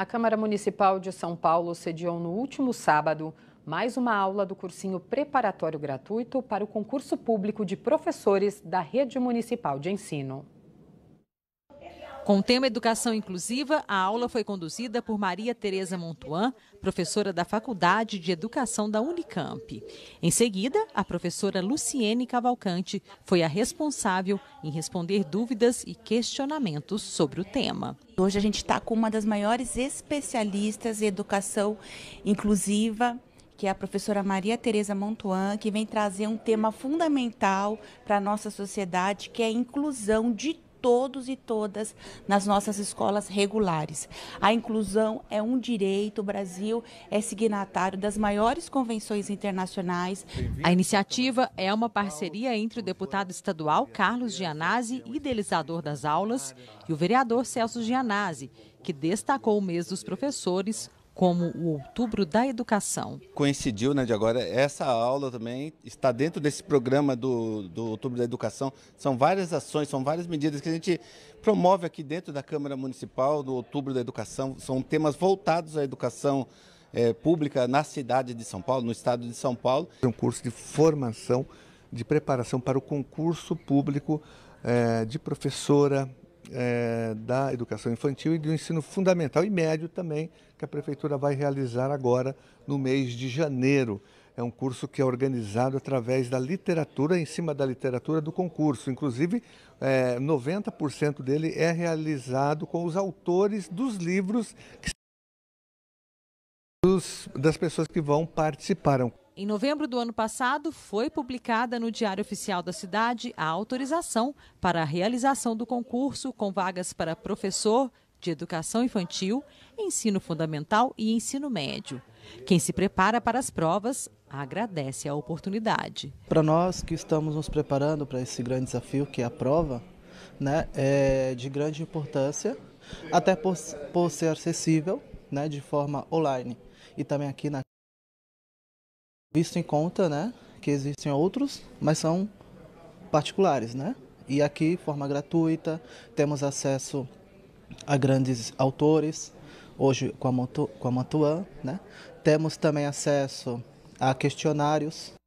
a Câmara Municipal de São Paulo sediou no último sábado mais uma aula do cursinho preparatório gratuito para o concurso público de professores da Rede Municipal de Ensino. Com o tema Educação Inclusiva, a aula foi conduzida por Maria Tereza Montuan, professora da Faculdade de Educação da Unicamp. Em seguida, a professora Luciene Cavalcante foi a responsável em responder dúvidas e questionamentos sobre o tema. Hoje a gente está com uma das maiores especialistas em educação inclusiva que é a professora Maria Tereza Montuan, que vem trazer um tema fundamental para a nossa sociedade, que é a inclusão de todos e todas nas nossas escolas regulares. A inclusão é um direito, o Brasil é signatário das maiores convenções internacionais. A iniciativa é uma parceria entre o deputado estadual Carlos Gianazzi, idealizador das aulas, e o vereador Celso Gianazzi, que destacou o mês dos professores como o Outubro da Educação. Coincidiu, né, de agora, essa aula também está dentro desse programa do, do Outubro da Educação. São várias ações, são várias medidas que a gente promove aqui dentro da Câmara Municipal do Outubro da Educação. São temas voltados à educação é, pública na cidade de São Paulo, no estado de São Paulo. É um curso de formação, de preparação para o concurso público é, de professora, é, da educação infantil e do ensino fundamental e médio também, que a Prefeitura vai realizar agora no mês de janeiro. É um curso que é organizado através da literatura, em cima da literatura do concurso. Inclusive, é, 90% dele é realizado com os autores dos livros que... das pessoas que vão participar. É em novembro do ano passado, foi publicada no Diário Oficial da Cidade a autorização para a realização do concurso com vagas para professor de educação infantil, ensino fundamental e ensino médio. Quem se prepara para as provas agradece a oportunidade. Para nós que estamos nos preparando para esse grande desafio que é a prova, né, é de grande importância, até por, por ser acessível né, de forma online e também aqui na visto em conta, né, que existem outros, mas são particulares, né? E aqui, forma gratuita, temos acesso a grandes autores, hoje com a, Montu, com a Mantuan, né? Temos também acesso a questionários